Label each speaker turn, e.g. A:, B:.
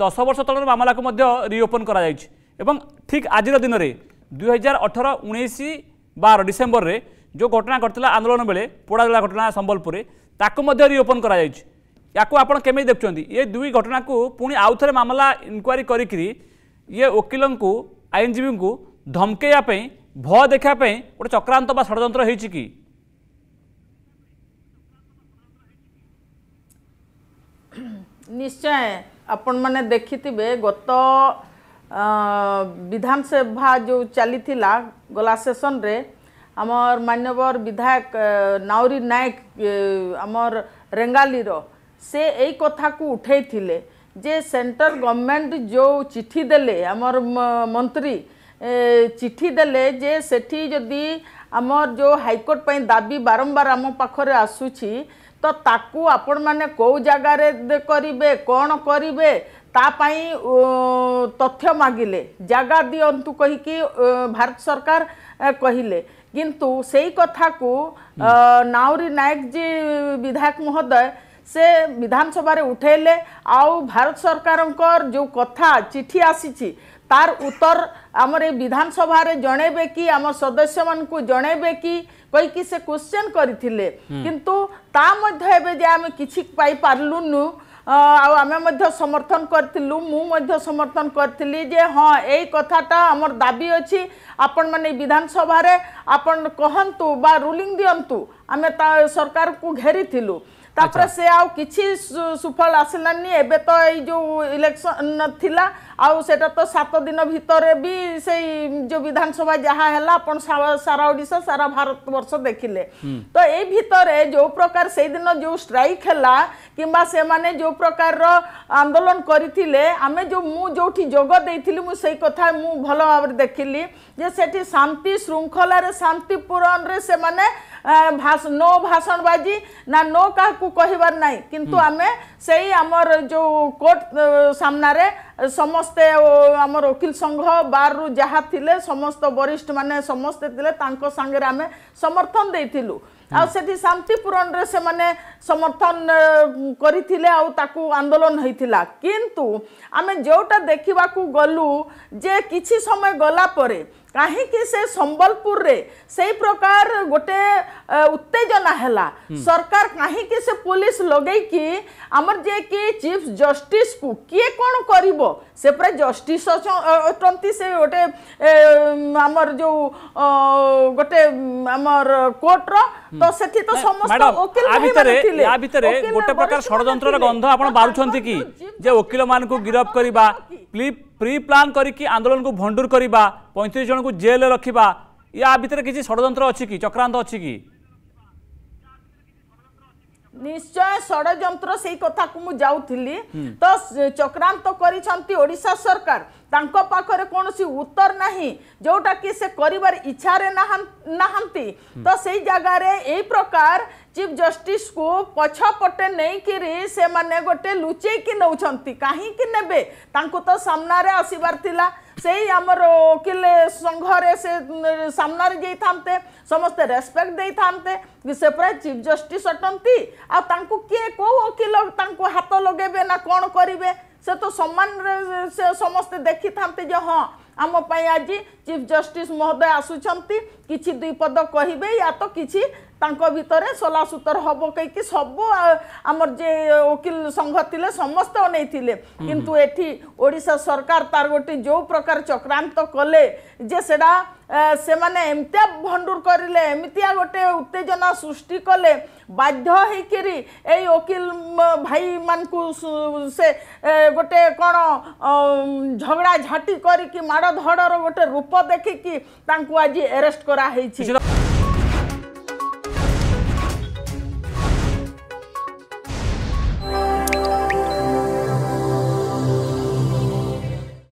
A: ଦଶ ବର୍ଷ ତଳର ମାମଲାକୁ ମଧ୍ୟ ରିଓପନ୍ କରାଯାଇଛି ଏବଂ ଠିକ୍ ଆଜିର ଦିନରେ ଦୁଇହଜାର ଅଠର ଉଣେଇଶ ବାର ଡିସେମ୍ବରରେ ଯେଉଁ ଘଟଣା ଘଟିଥିଲା ଆନ୍ଦୋଳନ ବେଳେ ପୋଡ଼ାଜଳା ଘଟଣା ସମ୍ବଲପୁରରେ ତାକୁ ମଧ୍ୟ ରିଓପନ୍ କରାଯାଇଛି ୟାକୁ ଆପଣ କେମିତି ଦେଖୁଛନ୍ତି ଏ ଦୁଇ ଘଟଣାକୁ ପୁଣି ଆଉ ଥରେ ମାମଲା ଇନକ୍ୱାରି କରିକିରି ଇଏ ଓକିଲଙ୍କୁ ଆଇନଜୀବୀଙ୍କୁ ଧମକେଇବା ପାଇଁ ଭୟ ଦେଖାଇବା ପାଇଁ ଗୋଟେ ଚକ୍ରାନ୍ତ ବା ଷଡ଼ଯନ୍ତ୍ର ହେଇଛି କି
B: ନିଶ୍ଚୟ ଆପଣମାନେ ଦେଖିଥିବେ ଗତ ବିଧାନସଭା ଯେଉଁ ଚାଲିଥିଲା ଗଲା ସେସନ୍ରେ ଆମର ମାନ୍ୟବର ବିଧାୟକ ନାଉରୀ ନାୟକ ଆମର ରେଙ୍ଗାଲିର ସେ ଏଇ କଥାକୁ ଉଠାଇଥିଲେ ଯେ ସେଣ୍ଟର ଗଭର୍ଣ୍ଣମେଣ୍ଟ ଯେଉଁ ଚିଠି ଦେଲେ ଆମର ମନ୍ତ୍ରୀ ଚିଠି ଦେଲେ ଯେ ସେଠି ଯଦି ଆମର ଯେଉଁ ହାଇକୋର୍ଟ ପାଇଁ ଦାବି ବାରମ୍ବାର ଆମ ପାଖରେ ଆସୁଛି ତ ତାକୁ ଆପଣମାନେ କେଉଁ ଜାଗାରେ କରିବେ କ'ଣ କରିବେ ତା ପାଇଁ ତଥ୍ୟ ମାଗିଲେ ଜାଗା ଦିଅନ୍ତୁ କହିକି ଭାରତ ସରକାର କହିଲେ କିନ୍ତୁ ସେଇ କଥାକୁ ନାଉରୀ ନାୟକ ଜୀ ବିଧାୟକ ମହୋଦୟ ସେ ବିଧାନସଭାରେ ଉଠାଇଲେ ଆଉ ଭାରତ ସରକାରଙ୍କର ଯେଉଁ କଥା ଚିଠି ଆସିଛି ତାର ଉତ୍ତର ଆମର ଏଇ ବିଧାନସଭାରେ ଜଣେଇବେ କି ଆମ ସଦସ୍ୟମାନଙ୍କୁ ଜଣେଇବେ କି କହିକି ସେ କ୍ୱେଶ୍ଚନ୍ କରିଥିଲେ କିନ୍ତୁ তা ମଧ୍ୟ ଏବେ ଯେ ଆମେ କିଛି ପାଇପାରିଲୁନୁ ଆଉ ଆମେ ମଧ୍ୟ ସମର୍ଥନ କରିଥିଲୁ ମୁଁ ମଧ୍ୟ ସମର୍ଥନ କରିଥିଲି ଯେ ହଁ ଏଇ କଥାଟା ଆମର ଦାବି ଅଛି ଆପଣମାନେ ବିଧାନସଭାରେ ଆପଣ କହନ୍ତୁ ବା ରୁଲିଂ ଦିଅନ୍ତୁ ଆମେ ତା ସରକାରକୁ ଘେରିଥିଲୁ তাপরে আচ্ছা। সে আউ কিছু সুফল আসিলানি এবে তো এই যে ইলেকশন থিলা আউ সেটা তো সাত দিন ভিতরে বি সেই যে বিধানসভা যাহা হেলা আপন সারা ওড়িশা সারা ভারতবর্ষ দেখিলে তো এই ভিতরে যে প্রকার সেইদিন যে স্ট্রাইক হেলা কিংবা সেমানে যে প্রকার আন্দোলন করিলে আমি যে মু যেটি যোগ দিয়েছিলি মু সেই কথা মু ভালো ভাবে দেখিলি যে সেটি শান্তি শৃঙ্খলার শান্তিপূরণরে সেমানে নো ভাষণবাজি না নো কাহাকু কহবার নাই কিন্তু আমি সেই আমার যে কোর্ট সামনারে ସମସ୍ତେ ଆମର ଓକିଲ ସଂଘ ବାରରୁ ଯାହା ଥିଲେ ସମସ୍ତ ବରିଷ୍ଠମାନେ ସମସ୍ତେ ଥିଲେ ତାଙ୍କ ସାଙ୍ଗରେ ଆମେ ସମର୍ଥନ ଦେଇଥିଲୁ ଆଉ ସେଠି ଶାନ୍ତିପୂରଣରେ ସେମାନେ ସମର୍ଥନ କରିଥିଲେ ଆଉ ତାକୁ ଆନ୍ଦୋଳନ ହେଇଥିଲା କିନ୍ତୁ ଆମେ ଯେଉଁଟା ଦେଖିବାକୁ ଗଲୁ ଯେ କିଛି ସମୟ ଗଲା ପରେ କାହିଁକି ସେ ସମ୍ବଲପୁରରେ ସେଇ ପ୍ରକାର ଗୋଟେ ଉତ୍ତେଜନା ହେଲା ସରକାର କାହିଁକି ସେ ପୋଲିସ ଲଗେଇକି ଆମର ଯିଏ କି ଚିଫ ଜଷ୍ଟିସକୁ କିଏ କ'ଣ କରିବ ସେ ପୁରା ଜଷ୍ଟିସ ଅଟନ୍ତି ସେ ଗୋଟେ ଆମର ଯୋଉ ଗୋଟେ ଆମର କୋର୍ଟର ତ ସେଠି ତ ସମସ୍ତ ଓକିଲ ଭିତରେ ଆ ଭିତରେ
A: ଗୋଟେ ପ୍ରକାର ଷଡ଼ଯନ୍ତ୍ରର ଗନ୍ଧ ଆପଣ ବାରୁଛନ୍ତି କି ଯେ ଓକିଲମାନଙ୍କୁ ଗିରଫ କରିବା प्ली प्री प्लां कर आंदोलन को भंडूर करने पैंतीस जन को जेल रखा या भितर किसी षड़ अच्छी कि चक्रांत अच्छी
B: निश्चय षड़यंत्र से कथा को मुझी तो चक्रांत कर सरकार पाखे कौन सी उत्तर ना जोटा कि से कर इच्छा नहांती तो से जगार यही प्रकार চিফ জষ্টিস কু পছপটে নেইকি সে গোটে লুচেইকি নেউছন্তি কাহিকি নেবে তাঙ্কু তো সামনারে আসিবার থিলা সেই আমার ওকিল সংঘরে সে সামনারে যাই থামতে সমস্তে রেসপেক্ট দেই থামতে সে প্রায় চিফ জষ্টিস অটন্তি আর তাঙ্কু কিয়ে কেউ ওকিল তাঙ্কু হাত লগাইবে না কোন করিবে সে তো সম্মানরে সে সমস্তে দেখি থামতে যে হ্যাঁ ଆମ ପାଇଁ ଆଜି ଚିଫ୍ ଜଷ୍ଟିସ୍ ମହୋଦୟ ଆସୁଛନ୍ତି କିଛି ଦୁଇ ପଦ କହିବେ ୟା ତ କିଛି ତାଙ୍କ ଭିତରେ ସଲାସୁତର ହବ କହିକି ସବୁ ଆମର ଯେ ଓକିଲ ସଂଘ ଥିଲେ ସମସ୍ତେ ଅନେଇଥିଲେ କିନ୍ତୁ ଏଠି ଓଡ଼ିଶା ସରକାର ତାର ଗୋଟେ ଯେଉଁ ପ୍ରକାର ଚକ୍ରାନ୍ତ କଲେ ଯେ ସେଇଟା ସେମାନେ ଏମିତିଆ ଭଣ୍ଡୁର କରିଲେ ଏମିତିଆ ଗୋଟେ ଉତ୍ତେଜନା ସୃଷ୍ଟି କଲେ ବାଧ୍ୟ ହେଇକିରି ଏଇ ଓକିଲ ଭାଇମାନଙ୍କୁ ସେ ଗୋଟେ କ'ଣ ଝଗଡ଼ା ଝାଟି କରିକି ମାଡ଼ ଧଡ଼ର ଗୋଟେ ରୂପ ଦେଖିକି ତାଙ୍କୁ ଆଜି ଆରେଷ୍ଟ କରାହେଇଛି